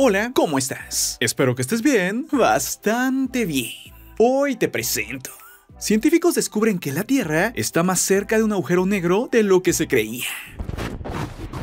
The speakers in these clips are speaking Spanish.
Hola, ¿cómo estás? Espero que estés bien, bastante bien. Hoy te presento. Científicos descubren que la Tierra está más cerca de un agujero negro de lo que se creía.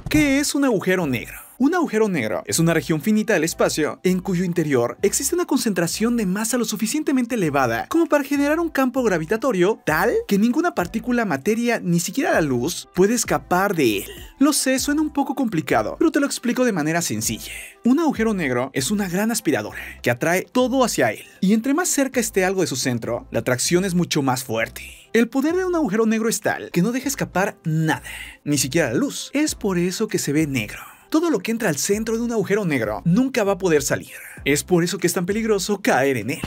¿Qué es un agujero negro? Un agujero negro es una región finita del espacio en cuyo interior existe una concentración de masa lo suficientemente elevada como para generar un campo gravitatorio tal que ninguna partícula, materia, ni siquiera la luz puede escapar de él. Lo sé, suena un poco complicado, pero te lo explico de manera sencilla. Un agujero negro es una gran aspiradora que atrae todo hacia él, y entre más cerca esté algo de su centro, la atracción es mucho más fuerte. El poder de un agujero negro es tal que no deja escapar nada, ni siquiera la luz. Es por eso que se ve negro. Todo lo que entra al centro de un agujero negro nunca va a poder salir. Es por eso que es tan peligroso caer en él.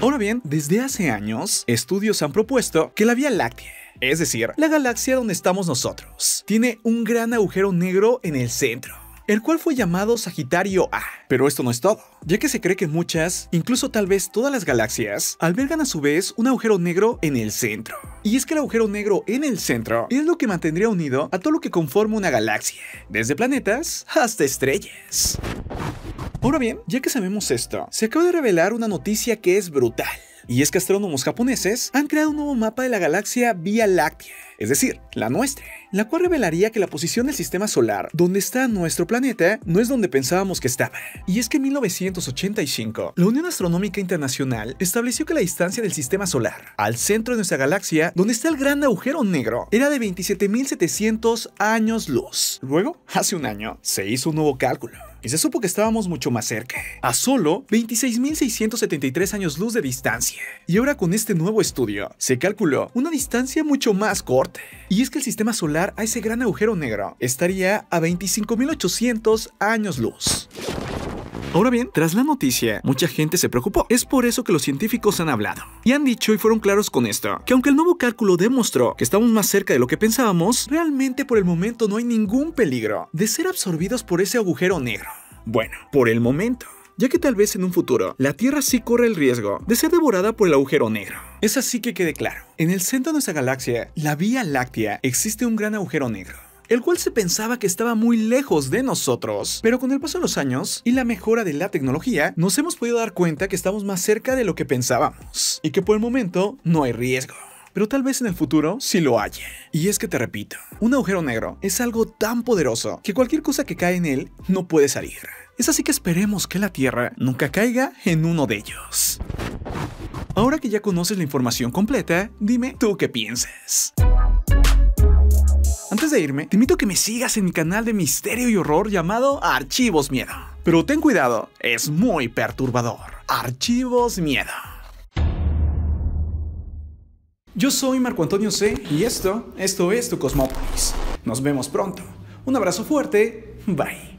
Ahora bien, desde hace años, estudios han propuesto que la Vía Láctea es decir, la galaxia donde estamos nosotros, tiene un gran agujero negro en el centro el cual fue llamado Sagitario A. Pero esto no es todo, ya que se cree que muchas, incluso tal vez todas las galaxias, albergan a su vez un agujero negro en el centro. Y es que el agujero negro en el centro es lo que mantendría unido a todo lo que conforma una galaxia, desde planetas hasta estrellas. Ahora bien, ya que sabemos esto, se acaba de revelar una noticia que es brutal. Y es que astrónomos japoneses han creado un nuevo mapa de la galaxia Vía Láctea, es decir, la nuestra, la cual revelaría que la posición del sistema solar donde está nuestro planeta no es donde pensábamos que estaba. Y es que en 1985, la Unión Astronómica Internacional estableció que la distancia del sistema solar al centro de nuestra galaxia, donde está el gran agujero negro, era de 27.700 años luz. Luego, hace un año, se hizo un nuevo cálculo y se supo que estábamos mucho más cerca, a solo 26.673 años luz de distancia. Y ahora con este nuevo estudio, se calculó una distancia mucho más corta. Y es que el sistema solar a ese gran agujero negro estaría a 25.800 años luz. Ahora bien, tras la noticia, mucha gente se preocupó. Es por eso que los científicos han hablado y han dicho y fueron claros con esto, que aunque el nuevo cálculo demostró que estamos más cerca de lo que pensábamos, realmente por el momento no hay ningún peligro de ser absorbidos por ese agujero negro. Bueno, por el momento ya que tal vez en un futuro la Tierra sí corre el riesgo de ser devorada por el agujero negro. Es así que quede claro, en el centro de nuestra galaxia, la Vía Láctea, existe un gran agujero negro el cual se pensaba que estaba muy lejos de nosotros. Pero con el paso de los años y la mejora de la tecnología, nos hemos podido dar cuenta que estamos más cerca de lo que pensábamos y que por el momento no hay riesgo pero tal vez en el futuro sí lo haya. Y es que te repito, un agujero negro es algo tan poderoso que cualquier cosa que cae en él no puede salir. Es así que esperemos que la Tierra nunca caiga en uno de ellos. Ahora que ya conoces la información completa, dime tú qué piensas antes de irme, te invito a que me sigas en mi canal de misterio y horror llamado Archivos Miedo. Pero ten cuidado, es muy perturbador. Archivos Miedo. Yo soy Marco Antonio C y esto, esto es tu Cosmópolis. Nos vemos pronto. Un abrazo fuerte. Bye.